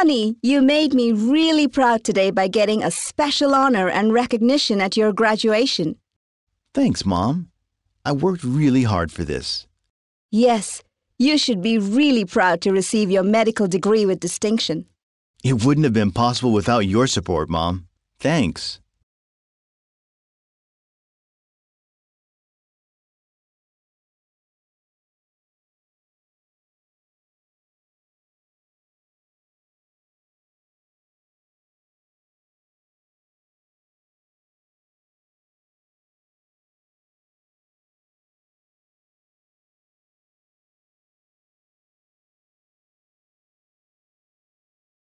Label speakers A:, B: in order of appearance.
A: Honey, you made me really proud today by getting a special honor and recognition at your graduation.
B: Thanks, Mom. I worked really hard for this.
A: Yes, you should be really proud to receive your medical degree with distinction.
B: It wouldn't have been possible without your support, Mom. Thanks.